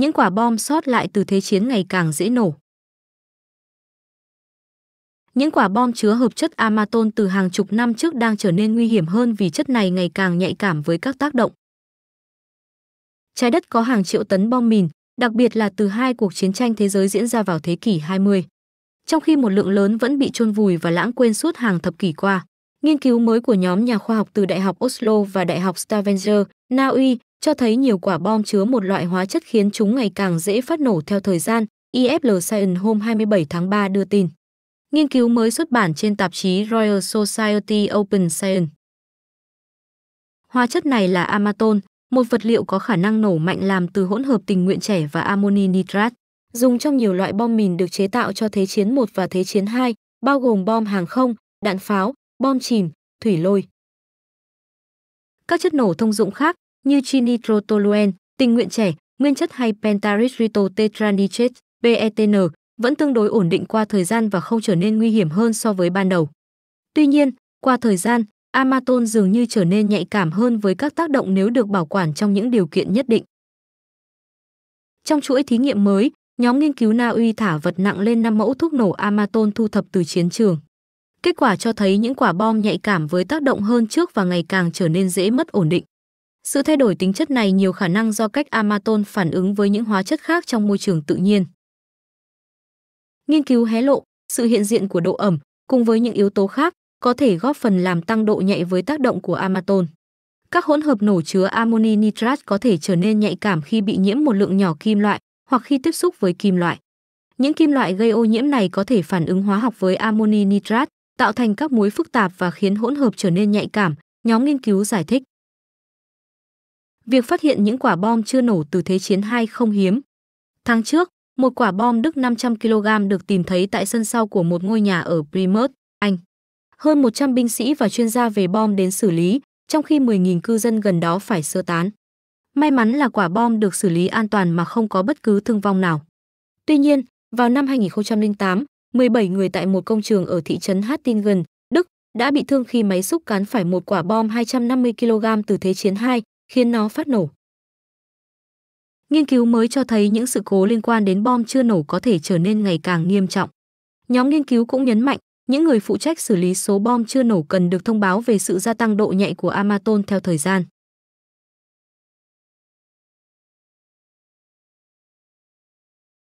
những quả bom sót lại từ thế chiến ngày càng dễ nổ. Những quả bom chứa hợp chất amaton từ hàng chục năm trước đang trở nên nguy hiểm hơn vì chất này ngày càng nhạy cảm với các tác động. Trái đất có hàng triệu tấn bom mìn, đặc biệt là từ hai cuộc chiến tranh thế giới diễn ra vào thế kỷ 20. Trong khi một lượng lớn vẫn bị chôn vùi và lãng quên suốt hàng thập kỷ qua. Nghiên cứu mới của nhóm nhà khoa học từ Đại học Oslo và Đại học Stavanger, Na Uy, cho thấy nhiều quả bom chứa một loại hóa chất khiến chúng ngày càng dễ phát nổ theo thời gian, IFL Science hôm 27 tháng 3 đưa tin. Nghiên cứu mới xuất bản trên tạp chí Royal Society Open Science. Hóa chất này là amaton, một vật liệu có khả năng nổ mạnh làm từ hỗn hợp tình nguyện trẻ và amoni nitrat, dùng trong nhiều loại bom mìn được chế tạo cho Thế chiến 1 và Thế chiến 2, bao gồm bom hàng không, đạn pháo, bom chìm, thủy lôi. Các chất nổ thông dụng khác như chinitrotoluene, tình nguyện trẻ, nguyên chất hay tetranitrate, PETN vẫn tương đối ổn định qua thời gian và không trở nên nguy hiểm hơn so với ban đầu. Tuy nhiên, qua thời gian, Amaton dường như trở nên nhạy cảm hơn với các tác động nếu được bảo quản trong những điều kiện nhất định. Trong chuỗi thí nghiệm mới, nhóm nghiên cứu Na Uy thả vật nặng lên 5 mẫu thuốc nổ Amaton thu thập từ chiến trường. Kết quả cho thấy những quả bom nhạy cảm với tác động hơn trước và ngày càng trở nên dễ mất ổn định. Sự thay đổi tính chất này nhiều khả năng do cách amaton phản ứng với những hóa chất khác trong môi trường tự nhiên. Nghiên cứu hé lộ, sự hiện diện của độ ẩm cùng với những yếu tố khác có thể góp phần làm tăng độ nhạy với tác động của amaton. Các hỗn hợp nổ chứa amoni nitrat có thể trở nên nhạy cảm khi bị nhiễm một lượng nhỏ kim loại hoặc khi tiếp xúc với kim loại. Những kim loại gây ô nhiễm này có thể phản ứng hóa học với amoni nitrat, tạo thành các mối phức tạp và khiến hỗn hợp trở nên nhạy cảm, nhóm nghiên cứu giải thích. Việc phát hiện những quả bom chưa nổ từ Thế chiến II không hiếm. Tháng trước, một quả bom đức 500 kg được tìm thấy tại sân sau của một ngôi nhà ở Plymouth, Anh. Hơn 100 binh sĩ và chuyên gia về bom đến xử lý, trong khi 10.000 cư dân gần đó phải sơ tán. May mắn là quả bom được xử lý an toàn mà không có bất cứ thương vong nào. Tuy nhiên, vào năm 2008, 17 người tại một công trường ở thị trấn Hattingen, Đức, đã bị thương khi máy xúc cán phải một quả bom 250 kg từ Thế chiến 2, khiến nó phát nổ. Nghiên cứu mới cho thấy những sự cố liên quan đến bom chưa nổ có thể trở nên ngày càng nghiêm trọng. Nhóm nghiên cứu cũng nhấn mạnh, những người phụ trách xử lý số bom chưa nổ cần được thông báo về sự gia tăng độ nhạy của amaton theo thời gian.